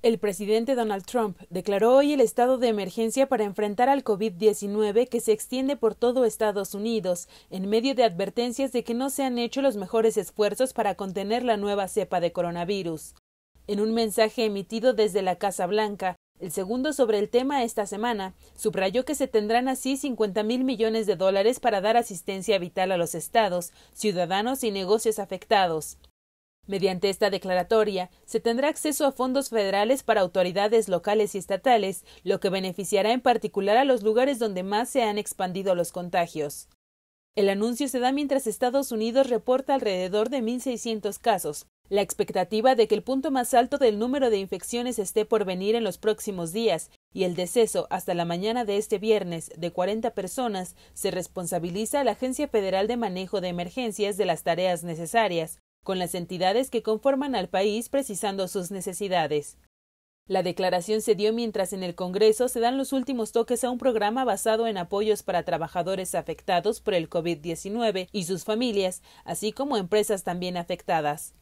El presidente Donald Trump declaró hoy el estado de emergencia para enfrentar al COVID-19 que se extiende por todo Estados Unidos, en medio de advertencias de que no se han hecho los mejores esfuerzos para contener la nueva cepa de coronavirus. En un mensaje emitido desde la Casa Blanca, el segundo sobre el tema esta semana, subrayó que se tendrán así 50 mil millones de dólares para dar asistencia vital a los estados, ciudadanos y negocios afectados. Mediante esta declaratoria, se tendrá acceso a fondos federales para autoridades locales y estatales, lo que beneficiará en particular a los lugares donde más se han expandido los contagios. El anuncio se da mientras Estados Unidos reporta alrededor de 1.600 casos. La expectativa de que el punto más alto del número de infecciones esté por venir en los próximos días y el deceso hasta la mañana de este viernes de 40 personas se responsabiliza a la Agencia Federal de Manejo de Emergencias de las tareas necesarias, con las entidades que conforman al país precisando sus necesidades. La declaración se dio mientras en el Congreso se dan los últimos toques a un programa basado en apoyos para trabajadores afectados por el COVID-19 y sus familias, así como empresas también afectadas.